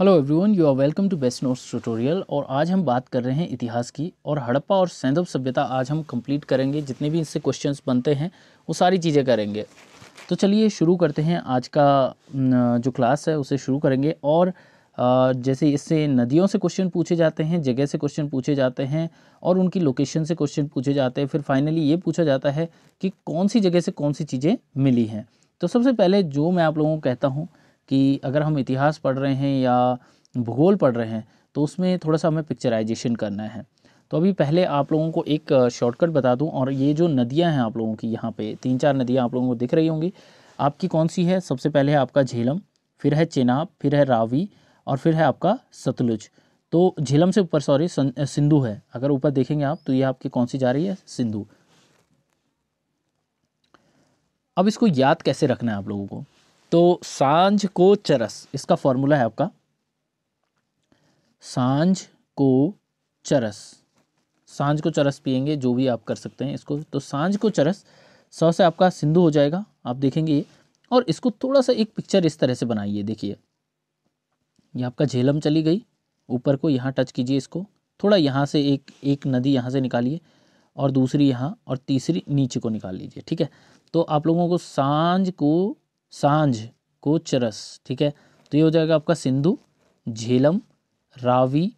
hello everyone you are welcome to Best Notes tutorial और आज हम बात कर रहे हैं इतिहास की और हड़प्पा और सैंधव सभ्यता आज हम कंप्लीट करेंगे जितने भी इससे क्वेश्चंस बनते हैं वो सारी चीज़ें करेंगे तो चलिए शुरू करते हैं आज का जो क्लास है उसे शुरू करेंगे और जैसे इससे नदियों से क्वेश्चन पूछे जाते हैं जगह से क्वेश्चन पूछे जाते हैं और उनकी लोकेशन से क्वेश्चन पूछे जाते हैं फिर फाइनली ये पूछा जाता है कि कौन सी जगह से कौन सी चीज़ें मिली हैं तो सबसे पहले जो मैं आप लोगों को कहता हूँ कि अगर हम इतिहास पढ़ रहे हैं या भूगोल पढ़ रहे हैं तो उसमें थोड़ा सा हमें पिक्चराइजेशन करना है तो अभी पहले आप लोगों को एक शॉर्टकट बता दूं और ये जो नदियां हैं आप लोगों की यहाँ पे तीन चार नदियां आप लोगों को दिख रही होंगी आपकी कौन सी है सबसे पहले है आपका झेलम फिर है चेनाब फिर है रावी और फिर है आपका सतलुज तो झेलम से ऊपर सॉरी सिंधु है अगर ऊपर देखेंगे आप तो ये आपकी कौन सी जा रही है सिंधु अब इसको याद कैसे रखना है आप लोगों को तो सांझ को चरस इसका फॉर्मूला है आपका सांझ को चरस सांझ को चरस पिएंगे जो भी आप कर सकते हैं इसको तो सांझ को चरस सौ से आपका सिंधु हो जाएगा आप देखेंगे और इसको थोड़ा सा एक पिक्चर इस तरह से बनाइए देखिए ये आपका झेलम चली गई ऊपर को यहाँ टच कीजिए इसको थोड़ा यहाँ से एक एक नदी यहाँ से निकालिए और दूसरी यहाँ और तीसरी नीचे को निकाल लीजिए ठीक है तो आप लोगों को सांझ को सांझ कोचरस ठीक है तो ये हो जाएगा आपका सिंधु झेलम रावी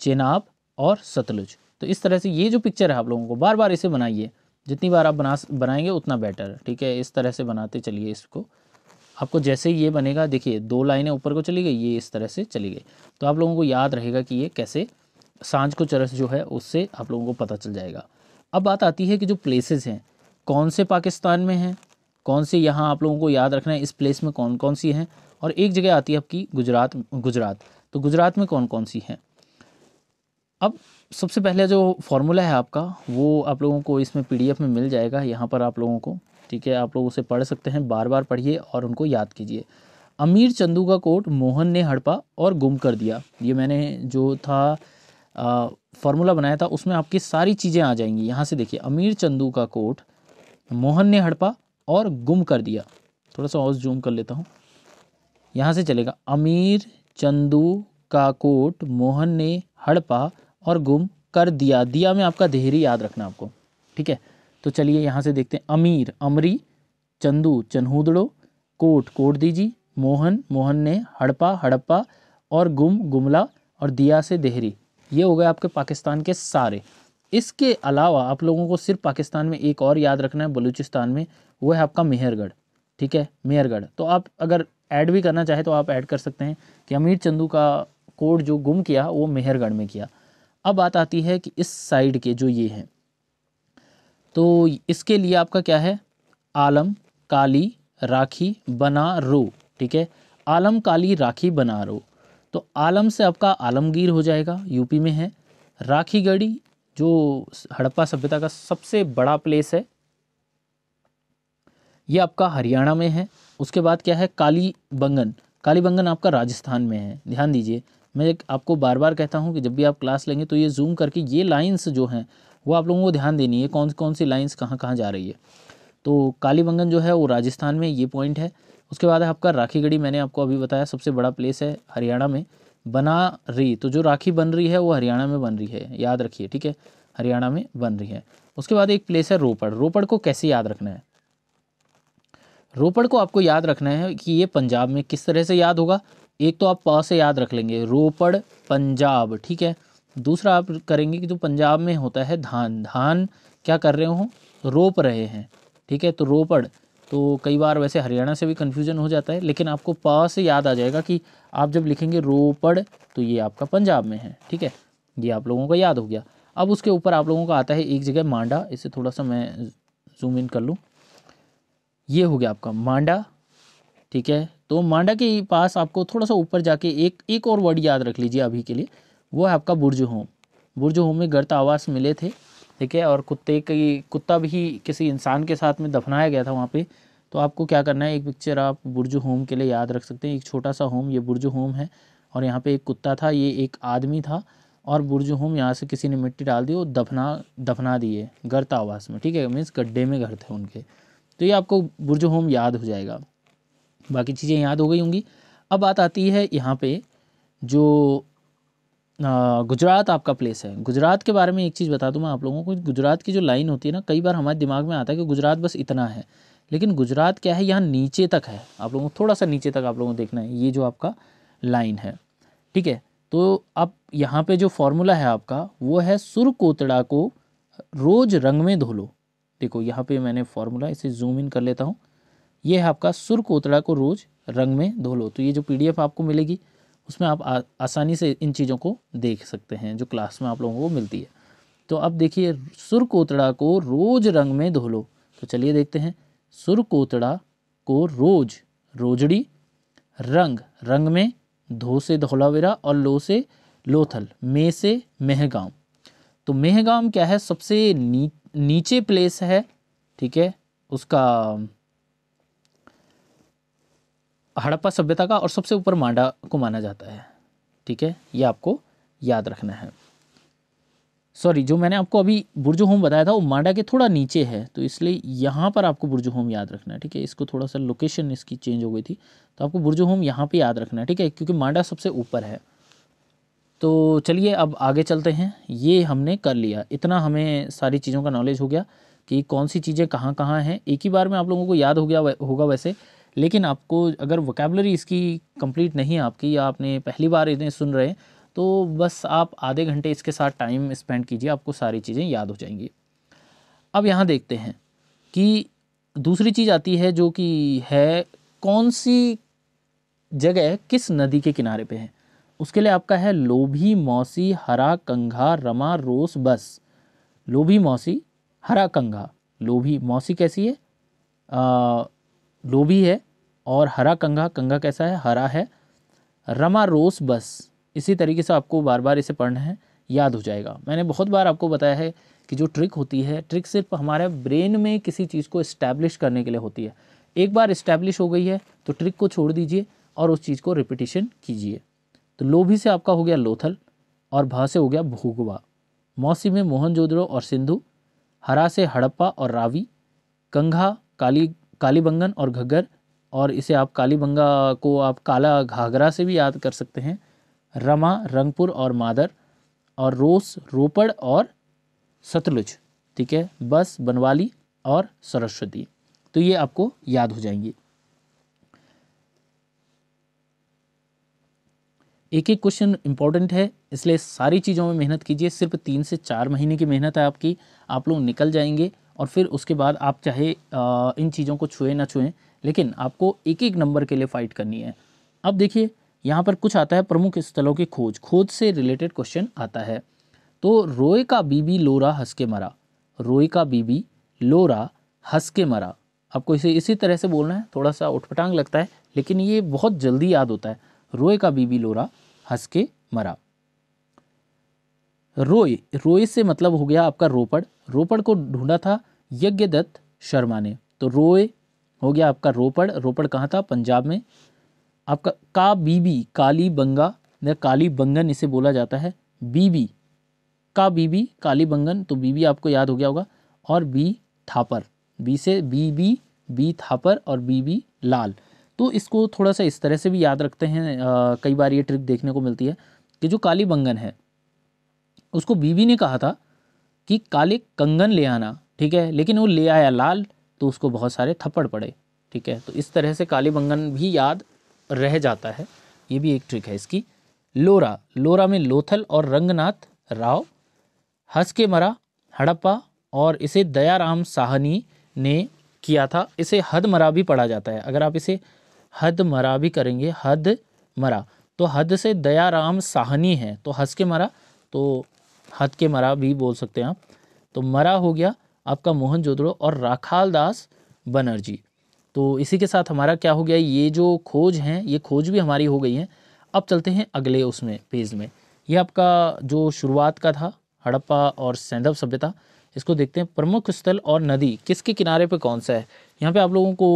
चेनाब और सतलुज तो इस तरह से ये जो पिक्चर है आप लोगों को बार बार इसे बनाइए जितनी बार आप बना बनाएंगे उतना बेटर ठीक है इस तरह से बनाते चलिए इसको आपको जैसे ही ये बनेगा देखिए दो लाइनें ऊपर को चली गई ये इस तरह से चली गई तो आप लोगों को याद रहेगा कि ये कैसे सांझ को चरस जो है उससे आप लोगों को पता चल जाएगा अब बात आती है कि जो प्लेसेस हैं कौन से पाकिस्तान में हैं कौन सी यहाँ आप लोगों को याद रखना है इस प्लेस में कौन कौन सी हैं और एक जगह आती है आपकी गुजरात गुजरात तो गुजरात में कौन कौन सी हैं अब सबसे पहले जो फॉर्मूला है आपका वो आप लोगों को इसमें पीडीएफ में मिल जाएगा यहाँ पर आप लोगों को ठीक है आप लोग उसे पढ़ सकते हैं बार बार पढ़िए और उनको याद कीजिए अमीर चंदू का कोट मोहन ने हड़पा और गुम कर दिया ये मैंने जो था फॉर्मूला बनाया था उसमें आपकी सारी चीज़ें आ जाएंगी यहाँ से देखिए अमीर चंदू का कोट मोहन ने हड़पा और गुम कर दिया थोड़ा सा और जूम कर लेता हूँ यहाँ से चलेगा अमीर चंदू काकोट मोहन ने हड़पा और गुम कर दिया दिया में आपका देहरी याद रखना आपको ठीक है तो चलिए यहाँ से देखते हैं अमीर अमरी चंदू चन्हूदड़ो कोट कोट दीजी मोहन मोहन ने हड़पा हड़प्पा और गुम गुमला और दिया से देहरी ये हो गए आपके पाकिस्तान के सारे इसके अलावा आप लोगों को सिर्फ पाकिस्तान में एक और याद रखना है बलूचिस्तान में वो है आपका मेहरगढ़ ठीक है मेहरगढ़ तो आप अगर ऐड भी करना चाहे तो आप ऐड कर सकते हैं कि अमीर चंदू का कोड जो गुम किया वो मेहरगढ़ में किया अब बात आती है कि इस साइड के जो ये हैं तो इसके लिए आपका क्या है आलम काली राखी बना रो ठीक है आलम काली राखी बना रो तो आलम से आपका आलमगीर हो जाएगा यूपी में है राखी गढ़ी जो हड़प्पा सभ्यता का सबसे बड़ा प्लेस है ये आपका हरियाणा में है उसके बाद क्या है काली बंगन काली बंगन आपका राजस्थान में है ध्यान दीजिए मैं आपको बार बार कहता हूँ कि जब भी आप क्लास लेंगे तो ये जूम करके ये लाइन्स जो हैं वो आप लोगों को ध्यान देनी है कौन कौन सी लाइन्स कहाँ कहाँ जा रही है तो काली बंगन जो है वो राजस्थान में ये पॉइंट है उसके बाद है आपका राखीगढ़ी मैंने आपको अभी बताया सबसे बड़ा प्लेस है हरियाणा में बना रही तो जो राखी बन रही है वो हरियाणा में बन रही है याद रखिए ठीक है हरियाणा में बन रही है उसके बाद एक प्लेस है रोपड़ रोपड़ को कैसे याद रखना है रोपड़ को आपको याद रखना है कि ये पंजाब में किस तरह से याद होगा एक तो आप प से याद रख लेंगे रोपड़ पंजाब ठीक है दूसरा आप करेंगे कि जो पंजाब में होता है धान धान क्या कर रहे हो रोप रहे हैं ठीक है तो रोपड़ तो कई बार वैसे हरियाणा से भी कन्फ्यूजन हो जाता है लेकिन आपको पास से याद आ जाएगा कि आप जब लिखेंगे रोपड़ तो ये आपका पंजाब में है ठीक है ये आप लोगों का याद हो गया अब उसके ऊपर आप लोगों का आता है एक जगह मांडा इसे थोड़ा सा मैं जूम इन कर लूँ ये हो गया आपका मांडा ठीक है तो मांडा के पास आपको थोड़ा सा ऊपर जाके एक एक और वर्ड याद रख लीजिए अभी के लिए वो है आपका बुर्ज होम बुर्ज होम में गर्त आवास मिले थे ठीक है और कुत्ते की कुत्ता भी किसी इंसान के साथ में दफनाया गया था वहाँ पे तो आपको क्या करना है एक पिक्चर आप बुरजू होम के लिए याद रख सकते हैं एक छोटा सा होम ये बुरजू होम है और यहाँ पे एक कुत्ता था ये एक आदमी था और बुरजू होम यहाँ से किसी ने मिट्टी डाल दी और दफना दफना दिए गर्त आवास में ठीक है मीन्स गड्ढे में घर थे उनके तो ये आपको बुरजू होम याद हो जाएगा बाकी चीज़ें याद हो गई होंगी अब बात आती है यहाँ पे जो गुजरात आपका प्लेस है गुजरात के बारे में एक चीज़ बता दूँ मैं आप लोगों को गुजरात की जो लाइन होती है ना कई बार हमारे दिमाग में आता है कि गुजरात बस इतना है लेकिन गुजरात क्या है यहाँ नीचे तक है आप लोगों को थोड़ा सा नीचे तक आप लोगों को देखना है ये जो आपका लाइन है ठीक है तो अब यहाँ पे जो फॉर्मूला है आपका वो है सुर कोतड़ा को रोज़ रंग में धो लो देखो यहाँ पे मैंने फॉर्मूला इसे जूम इन कर लेता हूँ ये है आपका सुर कोतड़ा को रोज़ रंग में धो लो तो ये जो पीडीएफ आपको मिलेगी उसमें आप आ, आसानी से इन चीज़ों को देख सकते हैं जो क्लास में आप लोगों को मिलती है तो अब देखिए सुर कोतड़ा को रोज़ रंग में धो लो तो चलिए देखते हैं सुरकोतड़ा को रोज रोजड़ी रंग रंग में धो से धोलावेरा और लो से लोथल मे से मेहगाम तो मेहगाम क्या है सबसे नी, नीचे प्लेस है ठीक है उसका हड़प्पा सभ्यता का और सबसे ऊपर मांडा को माना जाता है ठीक है ये आपको याद रखना है सॉरी जो मैंने आपको अभी बुर्जु होम बताया था वो मांडा के थोड़ा नीचे है तो इसलिए यहाँ पर आपको बुर्जु होम याद रखना है ठीक है इसको थोड़ा सा लोकेशन इसकी चेंज हो गई थी तो आपको बुर्जु होम यहाँ पे याद रखना है ठीक है क्योंकि मांडा सबसे ऊपर है तो चलिए अब आगे चलते हैं ये हमने कर लिया इतना हमें सारी चीज़ों का नॉलेज हो गया कि कौन सी चीज़ें कहाँ कहाँ हैं एक ही बार में आप लोगों को याद हो गया होगा वैसे लेकिन आपको अगर वोकेबलरी इसकी कम्प्लीट नहीं है आपकी या आपने पहली बार इतने सुन रहे हैं तो बस आप आधे घंटे इसके साथ टाइम स्पेंड कीजिए आपको सारी चीज़ें याद हो जाएंगी अब यहाँ देखते हैं कि दूसरी चीज़ आती है जो कि है कौन सी जगह किस नदी के किनारे पे है उसके लिए आपका है लोभी मौसी हरा कंघा रमा रोस बस लोभी मौसी हरा कंघा लोभी मौसी कैसी है आ, लोभी है और हरा कंघा कंघा कैसा है हरा है रमा रोस बस इसी तरीके से आपको बार बार इसे पढ़ना है याद हो जाएगा मैंने बहुत बार आपको बताया है कि जो ट्रिक होती है ट्रिक सिर्फ हमारे ब्रेन में किसी चीज़ को इस्टेब्लिश करने के लिए होती है एक बार इस्टेब्लिश हो गई है तो ट्रिक को छोड़ दीजिए और उस चीज़ को रिपीटिशन कीजिए तो लोभी से आपका हो गया लोथल और भा से हो गया भूगवा मौसी में मोहनजोदड़ो और सिंधु हरा से हड़प्पा और रावी कंघा काली कालीबंगन और घग्गर और इसे आप कालीबंगा को आप काला घाघरा से भी याद कर सकते हैं रमा रंगपुर और मादर और रोस रोपड़ और सतलुज ठीक है बस बनवाली और सरस्वती तो ये आपको याद हो जाएंगे एक एक क्वेश्चन इंपॉर्टेंट है इसलिए सारी चीज़ों में मेहनत कीजिए सिर्फ तीन से चार महीने की मेहनत है आपकी आप लोग निकल जाएंगे और फिर उसके बाद आप चाहे इन चीज़ों को छुए ना छुएं लेकिन आपको एक एक नंबर के लिए फ़ाइट करनी है अब देखिए यहाँ पर कुछ आता है प्रमुख स्थलों की खोज खोज से रिलेटेड क्वेश्चन आता है तो रोए का बीबी लोरा हंस के मरा रोए का बीबी लोरा हंस के मरा आपको इसे इसी तरह से बोलना है थोड़ा सा उठपटांग लगता है लेकिन ये बहुत जल्दी याद होता है रोए का बीबी लोरा हंस के मरा रोए रोए से मतलब हो गया आपका रोपड़ रोपड़ को ढूंढा था यज्ञदत्त शर्मा ने तो रोए हो गया आपका रोपड़ रोपड़ कहाँ था पंजाब में आपका का बीबी काली बंगा काली बंगन इसे बोला जाता है बीबी का बीबी काली बंगन तो बीबी आपको याद हो गया होगा और बी थापर बी से बी बी बी थापर और बी बी लाल तो इसको थोड़ा सा इस तरह से भी याद रखते हैं आ, कई बार ये ट्रिक देखने को मिलती है कि जो काली बंगन है उसको बीबी ने कहा था कि काले कंगन ले आना ठीक है लेकिन वो ले आया लाल तो उसको बहुत सारे थप्पड़ पड़े ठीक है तो इस तरह से काली बंगन भी याद रह जाता है ये भी एक ट्रिक है इसकी लोरा लोरा में लोथल और रंगनाथ राव हंस के मरा हड़प्पा और इसे दयाराम साहनी ने किया था इसे हद मरा भी पढ़ा जाता है अगर आप इसे हद मरा भी करेंगे हद मरा तो हद से दयाराम साहनी है तो हंस के मरा तो हद के मरा भी बोल सकते हैं आप तो मरा हो गया आपका मोहन जोदड़ो और राखाल दास बनर्जी तो इसी के साथ हमारा क्या हो गया ये जो खोज हैं ये खोज भी हमारी हो गई है अब चलते हैं अगले उसमें पेज में ये आपका जो शुरुआत का था हड़प्पा और सैंधव सभ्यता इसको देखते हैं प्रमुख स्थल और नदी किसके किनारे पे कौन सा है यहाँ पे आप लोगों को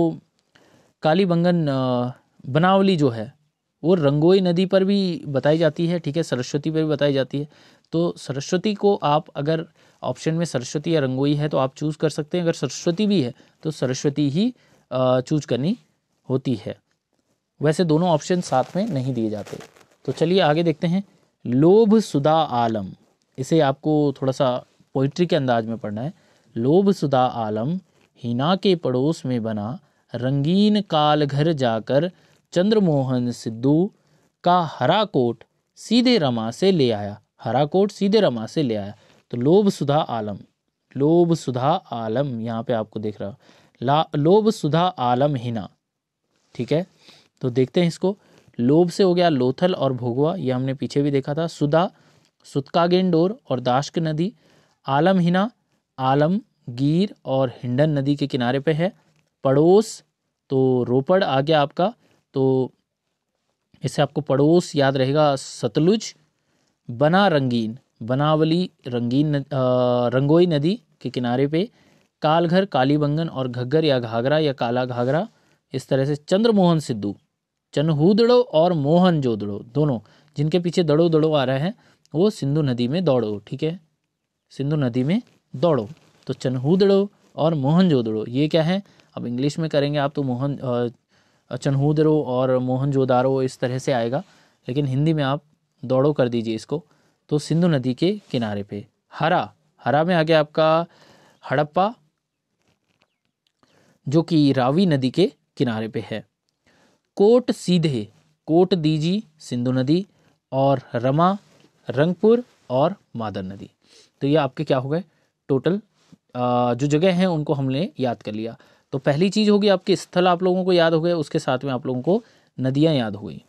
काली बंगन बनावली जो है वो रंगोई नदी पर भी बताई जाती है ठीक है सरस्वती पर भी बताई जाती है तो सरस्वती को आप अगर ऑप्शन में सरस्वती या रंगोई है तो आप चूज़ कर सकते हैं अगर सरस्वती भी है तो सरस्वती ही चूज करनी होती है वैसे दोनों ऑप्शन साथ में नहीं दिए जाते तो चलिए आगे देखते हैं लोभ सुधा आलम इसे आपको थोड़ा सा पोइट्री के अंदाज में पढ़ना है लोभ सुधा आलम हिना के पड़ोस में बना रंगीन काल घर जाकर चंद्रमोहन सिद्धू का हरा कोट सीधे रमा से ले आया हरा कोट सीधे रमा से ले आया तो लोभ सुधा आलम लोभ सुधा आलम यहाँ पे आपको देख रहा ला लोभ सुधा आलम हिना ठीक है तो देखते हैं इसको लोभ से हो गया लोथल और भोगवा ये हमने पीछे भी देखा था सुधा सुतकागेंडोर और दाश्क नदी आलम हिना आलम गिर और हिंडन नदी के किनारे पे है पड़ोस तो रोपड़ आ गया आपका तो इससे आपको पड़ोस याद रहेगा सतलुज बना रंगीन बनावली रंगीन न, आ, रंगोई नदी के किनारे पे कालघर कालीबंगन और घग्गर या घाघरा या काला घाघरा इस तरह से चंद्रमोहन सिद्धू चन्हूदड़ो और मोहन जोदड़ो दोनों जिनके पीछे दड़ो दड़ो आ रहे हैं वो सिंधु नदी में दौड़ो ठीक है सिंधु नदी में दौड़ो तो चन्हूदड़ो और मोहन जोदड़ो ये क्या है अब इंग्लिश में करेंगे आप तो मोहन चनहूदड़ो और मोहन जोदारो इस तरह से आएगा लेकिन हिंदी में आप दौड़ो कर दीजिए इसको तो सिंधु नदी के किनारे पे हरा हरा में आ गया आपका हड़प्पा जो कि रावी नदी के किनारे पे है कोट सीधे कोट दीजी सिंधु नदी और रमा रंगपुर और मादर नदी तो ये आपके क्या हो गए टोटल जो जगह हैं उनको हमने याद कर लिया तो पहली चीज़ होगी आपके स्थल आप लोगों को याद हो गए उसके साथ में आप लोगों को नदियाँ याद हो गई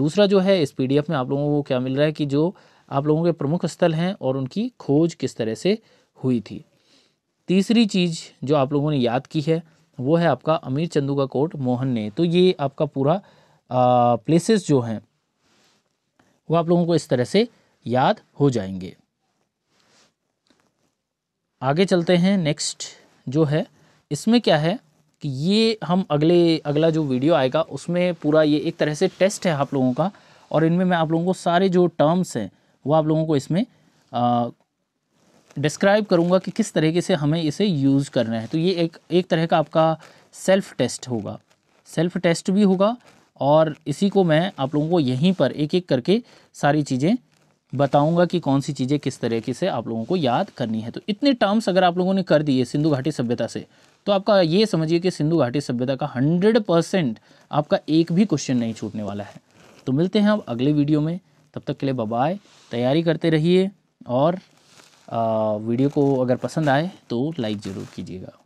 दूसरा जो है इस पीडीएफ में आप लोगों को क्या मिल रहा है कि जो आप लोगों के प्रमुख स्थल हैं और उनकी खोज किस तरह से हुई थी तीसरी चीज़ जो आप लोगों ने याद की है वो है आपका अमीर चंदू का कोर्ट मोहन ने तो ये आपका पूरा प्लेसेस जो हैं वो आप लोगों को इस तरह से याद हो जाएंगे आगे चलते हैं नेक्स्ट जो है इसमें क्या है कि ये हम अगले अगला जो वीडियो आएगा उसमें पूरा ये एक तरह से टेस्ट है आप लोगों का और इनमें मैं आप लोगों को सारे जो टर्म्स हैं वो आप लोगों को इसमें आ, डिस्क्राइब करूँगा कि किस तरीके से हमें इसे यूज़ करना है तो ये एक एक तरह का आपका सेल्फ टेस्ट होगा सेल्फ टेस्ट भी होगा और इसी को मैं आप लोगों को यहीं पर एक एक करके सारी चीज़ें बताऊंगा कि कौन सी चीज़ें किस तरीके से आप लोगों को याद करनी है तो इतने टर्म्स अगर आप लोगों ने कर दिए सिंधु घाटी सभ्यता से तो आपका ये समझिए कि सिंधु घाटी सभ्यता का हंड्रेड परसेंट आपका एक भी क्वेश्चन नहीं छूटने वाला है तो मिलते हैं अब अगले वीडियो में तब तक के लिए बबाए तैयारी करते रहिए और वीडियो को अगर पसंद आए तो लाइक ज़रूर कीजिएगा